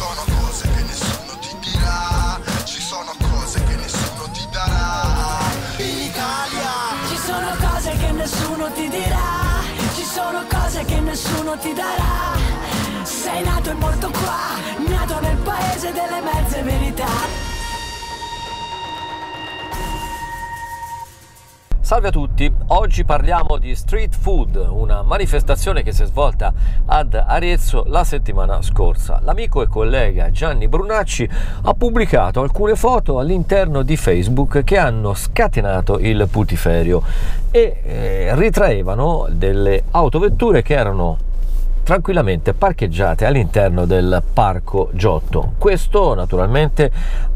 sono cose che nessuno ti dirà, ci sono cose che nessuno ti darà. In Italia ci sono cose che nessuno ti dirà, ci sono cose che nessuno ti darà. Sei nato e morto qua, nato nel paese delle mezze verità. Salve a tutti, oggi parliamo di Street Food, una manifestazione che si è svolta ad Arezzo la settimana scorsa. L'amico e collega Gianni Brunacci ha pubblicato alcune foto all'interno di Facebook che hanno scatenato il putiferio e eh, ritraevano delle autovetture che erano tranquillamente parcheggiate all'interno del parco Giotto. Questo naturalmente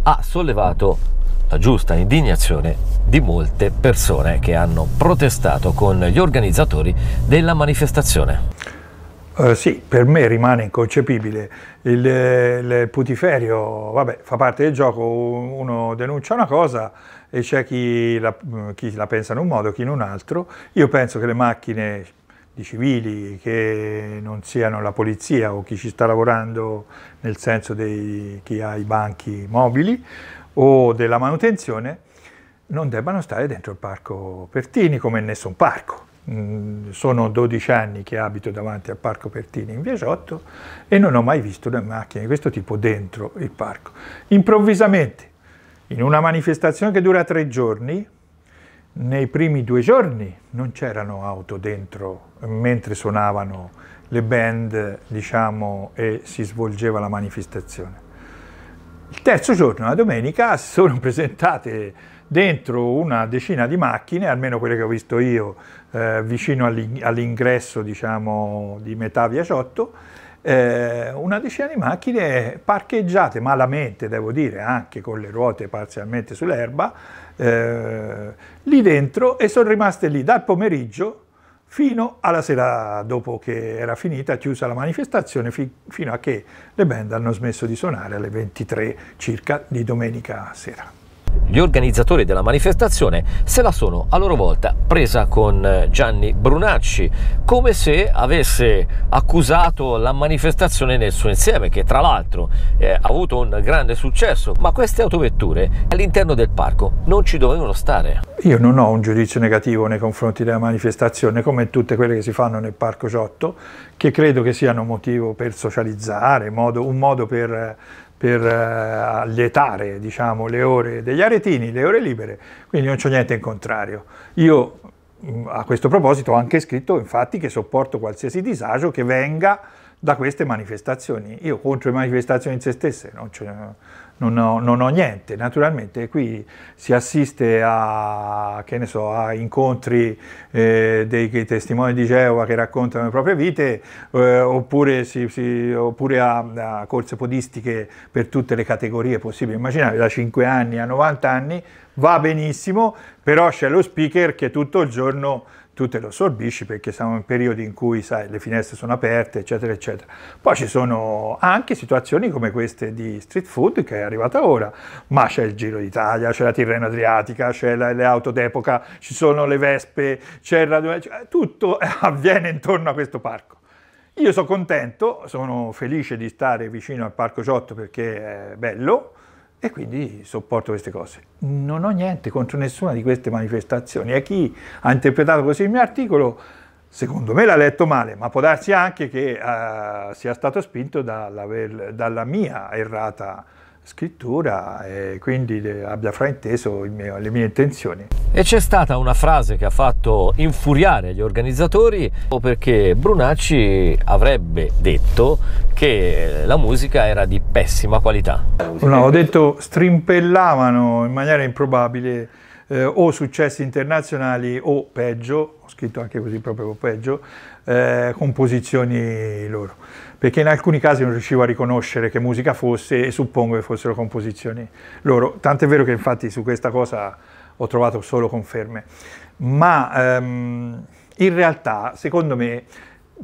ha sollevato la giusta indignazione di molte persone che hanno protestato con gli organizzatori della manifestazione. Uh, sì, per me rimane inconcepibile. Il, il, putiferio, vabbè, fa parte del gioco, uno denuncia una cosa e c'è chi la, chi la pensa in un modo, chi in un altro. Io penso che le macchine di civili che non siano la polizia o chi ci sta lavorando nel senso di chi ha i banchi mobili o della manutenzione non debbano stare dentro il parco Pertini come in nessun parco. Mm, sono 12 anni che abito davanti al parco Pertini in via Viagiotto e non ho mai visto una macchina di questo tipo dentro il parco. Improvvisamente, in una manifestazione che dura tre giorni, nei primi due giorni non c'erano auto dentro mentre suonavano le band diciamo, e si svolgeva la manifestazione. Il terzo giorno, la domenica, si sono presentate dentro una decina di macchine, almeno quelle che ho visto io, eh, vicino all'ingresso diciamo, di metà via Ciotto, eh, una decina di macchine parcheggiate malamente, devo dire, anche con le ruote parzialmente sull'erba, eh, lì dentro e sono rimaste lì dal pomeriggio fino alla sera dopo che era finita, chiusa la manifestazione, fi fino a che le band hanno smesso di suonare alle 23 circa di domenica sera. Gli organizzatori della manifestazione se la sono a loro volta presa con eh, Gianni Brunacci, come se avesse accusato la manifestazione nel suo insieme, che tra l'altro eh, ha avuto un grande successo, ma queste autovetture all'interno del parco non ci dovevano stare. Io non ho un giudizio negativo nei confronti della manifestazione, come tutte quelle che si fanno nel Parco Ciotto, che credo che siano motivo per socializzare, modo, un modo per eh, per eh, allietare diciamo, le ore degli aretini, le ore libere, quindi non c'è niente in contrario. Io mm, a questo proposito ho anche scritto infatti che sopporto qualsiasi disagio che venga da queste manifestazioni. Io contro le manifestazioni in se stesse non ce ne non ho, non ho, niente. Naturalmente qui si assiste a, so, a incontri eh, dei testimoni di Geova che raccontano le proprie vite eh, oppure, si, si, oppure a, a, corse podistiche per tutte le categorie possibili. Immaginate da 5 anni a 90 anni va benissimo, però c'è lo speaker che tutto il giorno tu te lo sorbisci perché siamo in periodi in cui sai, le finestre sono aperte, eccetera, eccetera. Poi ci sono anche situazioni come queste di street food che è arrivata ora, ma c'è il Giro d'Italia, c'è la Tirrena Adriatica, c'è le auto d'epoca, ci sono le Vespe, c'è il cioè, tutto avviene intorno a questo parco. Io sono contento, sono felice di stare vicino al Parco Giotto perché è bello, e quindi sopporto queste cose. Non ho niente contro nessuna di queste manifestazioni. E chi ha interpretato così il mio articolo, secondo me l'ha letto male, ma può darsi anche che uh, sia stato spinto dalla, dalla mia errata scrittura e quindi abbia frainteso mio, le mie intenzioni. E c'è stata una frase che ha fatto infuriare gli organizzatori perché Brunacci avrebbe detto che la musica era di pessima qualità. No, ho detto strimpellavano in maniera improbabile eh, o successi internazionali o peggio, ho scritto anche così proprio peggio, eh, composizioni loro, perché in alcuni casi non riuscivo a riconoscere che musica fosse e suppongo che fossero composizioni loro, tant'è vero che infatti su questa cosa ho trovato solo conferme, ma ehm, in realtà secondo me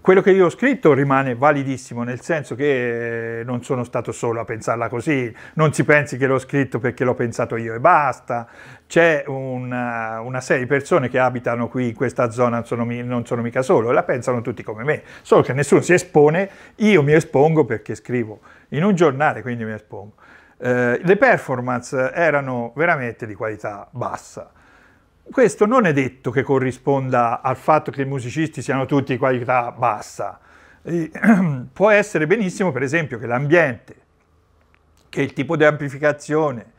quello che io ho scritto rimane validissimo, nel senso che eh, non sono stato solo a pensarla così, non si pensi che l'ho scritto perché l'ho pensato io e basta. C'è una, eh, una serie di persone che abitano qui in questa zona, non sono, non sono mica solo, la pensano tutti come me, solo che nessuno si espone, io mi espongo perché scrivo in un giornale, quindi mi espongo. Eh, le performance erano veramente di qualità bassa questo non è detto che corrisponda al fatto che i musicisti siano tutti di qualità bassa. E, può essere benissimo, per esempio, che l'ambiente, che il tipo di amplificazione,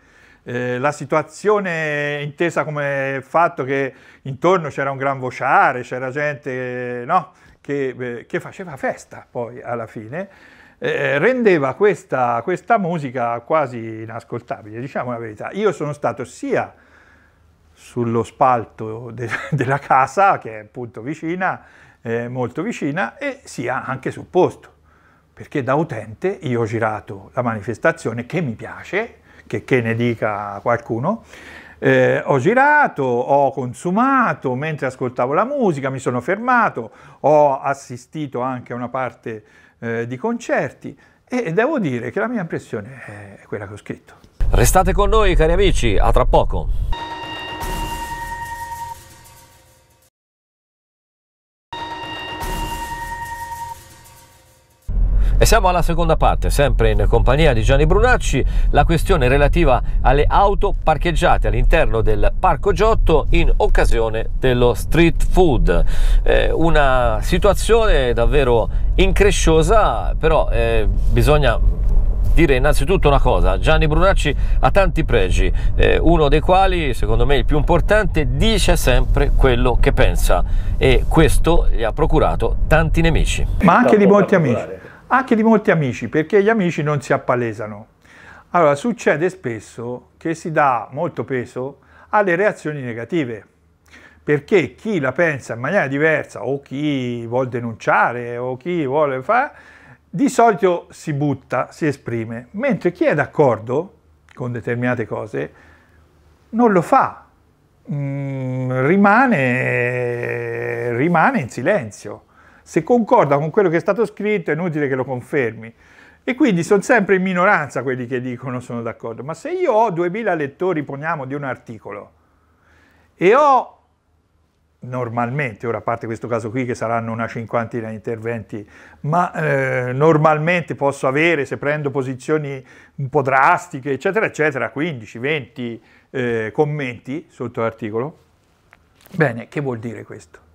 eh, la situazione intesa come il fatto che intorno c'era un gran vociare, c'era gente no, che, eh, che, faceva festa poi alla fine, eh, rendeva questa, questa musica quasi inascoltabile, diciamo la verità. Io sono stato sia sullo spalto de della casa, che è appunto vicina, eh, molto vicina, e sia anche sul posto. Perché da utente io ho girato la manifestazione che mi piace, che, che ne dica qualcuno, eh, ho girato, ho consumato mentre ascoltavo la musica, mi sono fermato, ho assistito anche a una parte eh, di concerti e devo dire che la mia impressione è quella che ho scritto. Restate con noi cari amici, a tra poco. Siamo alla seconda parte, sempre in compagnia di Gianni Brunacci, la questione relativa alle auto parcheggiate all'interno del Parco Giotto in occasione dello street food. Eh, una situazione davvero incresciosa, però eh, bisogna dire innanzitutto una cosa, Gianni Brunacci ha tanti pregi, eh, uno dei quali, secondo me il più importante, dice sempre quello che pensa e questo gli ha procurato tanti nemici. Ma anche di molti amici anche di molti amici, perché gli amici non si appalesano. Allora, succede spesso che si dà molto peso alle reazioni negative, perché chi la pensa in maniera diversa o chi vuole denunciare o chi vuole fare, di solito si butta, si esprime, mentre chi è d'accordo con determinate cose non lo fa, mm, rimane, rimane in silenzio se concorda con quello che è stato scritto è inutile che lo confermi. E quindi sono sempre in minoranza quelli che dicono sono d'accordo. Ma se io ho 2000 lettori, poniamo, di un articolo, e ho normalmente, ora a parte questo caso qui che saranno una cinquantina di interventi, ma eh, normalmente posso avere, se prendo posizioni un po' drastiche, eccetera, eccetera, 15, 20 eh, commenti sotto l'articolo. Bene, che vuol dire questo?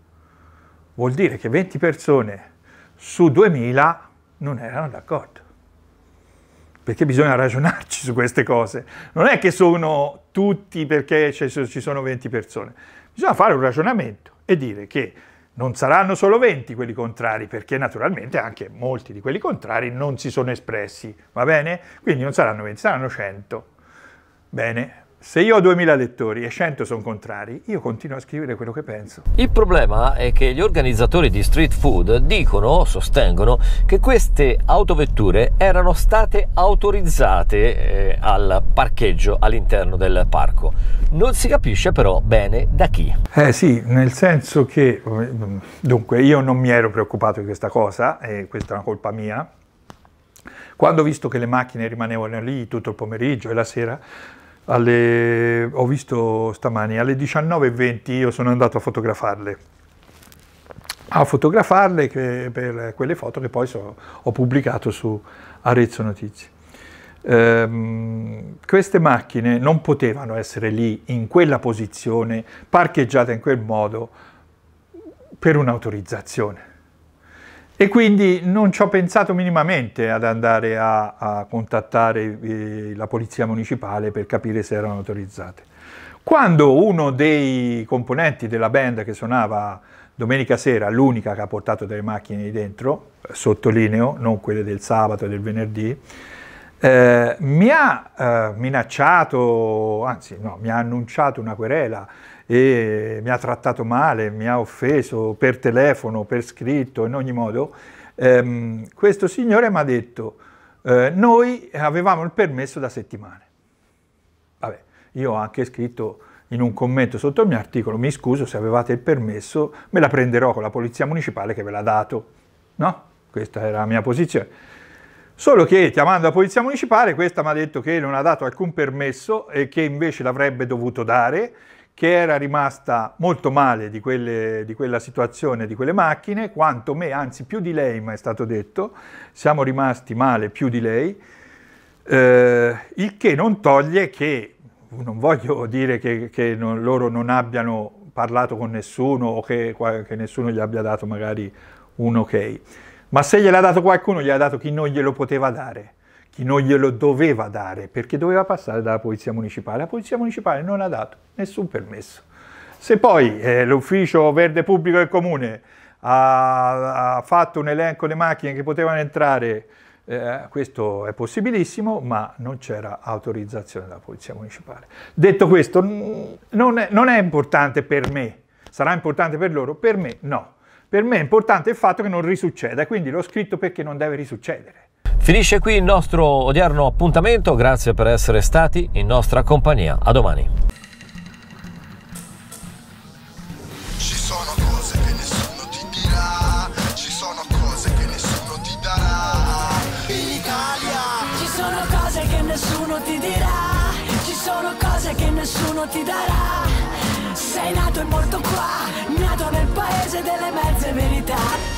Vuol dire che 20 persone su 2000 non erano d'accordo. Perché bisogna ragionarci su queste cose. Non è che sono tutti perché ci sono 20 persone. Bisogna fare un ragionamento e dire che non saranno solo 20 quelli contrari, perché naturalmente anche molti di quelli contrari non si sono espressi, va bene? Quindi non saranno 20, saranno 100. Bene, se io ho 2000 lettori e 100 sono contrari, io continuo a scrivere quello che penso. Il problema è che gli organizzatori di street food dicono, sostengono, che queste autovetture erano state autorizzate eh, al parcheggio all'interno del parco. Non si capisce però bene da chi. Eh sì, nel senso che, eh, dunque, io non mi ero preoccupato di questa cosa, e questa è una colpa mia. Quando ho visto che le macchine rimanevano lì tutto il pomeriggio e la sera, alle, ho visto stamani, alle 19.20 io sono andato a fotografarle, a fotografarle che, per quelle foto che poi so, ho pubblicato su Arezzo Notizie. Ehm, queste macchine non potevano essere lì, in quella posizione, parcheggiate in quel modo, per un'autorizzazione. E quindi non ci ho pensato minimamente ad andare a, a contattare eh, la polizia municipale per capire se erano autorizzate. Quando uno dei componenti della band che suonava domenica sera, l'unica che ha portato delle macchine lì dentro, eh, sottolineo, non quelle del sabato e del venerdì, eh, mi ha eh, minacciato, anzi no, mi ha annunciato una querela e mi ha trattato male, mi ha offeso per telefono, per scritto, in ogni modo, ehm, questo signore mi ha detto, eh, noi avevamo il permesso da settimane. Vabbè, io ho anche scritto in un commento sotto il mio articolo, mi scuso se avevate il permesso, me la prenderò con la polizia municipale che ve l'ha dato. No? Questa era la mia posizione. Solo che chiamando la polizia municipale, questa mi ha detto che non ha dato alcun permesso e che invece l'avrebbe dovuto dare che era rimasta molto male di, quelle, di, quella situazione, di quelle macchine, quanto me, anzi più di lei, mi è stato detto, siamo rimasti male più di lei, eh, il che non toglie che, non voglio dire che, che non, loro non abbiano parlato con nessuno o che, che nessuno gli abbia dato magari un ok, ma se gliel'ha dato qualcuno, gliel'ha dato chi non glielo poteva dare chi non glielo doveva dare, perché doveva passare dalla Polizia Municipale. La Polizia Municipale non ha dato nessun permesso. Se poi eh, l'ufficio verde pubblico del comune ha, ha, fatto un elenco di macchine che potevano entrare, eh, questo è possibilissimo, ma non c'era autorizzazione della Polizia Municipale. Detto questo, non è, non è importante per me, sarà importante per loro, per me no. Per me è importante il fatto che non risucceda, quindi l'ho scritto perché non deve risuccedere. Finisce qui il nostro odierno appuntamento, grazie per essere stati in nostra compagnia. A domani. Ci sono cose che nessuno ti dirà, ci sono cose che nessuno ti darà. In Italia ci sono cose che nessuno ti dirà, ci sono cose che nessuno ti darà. Sei nato e morto qua, nato nel paese delle mezze verità.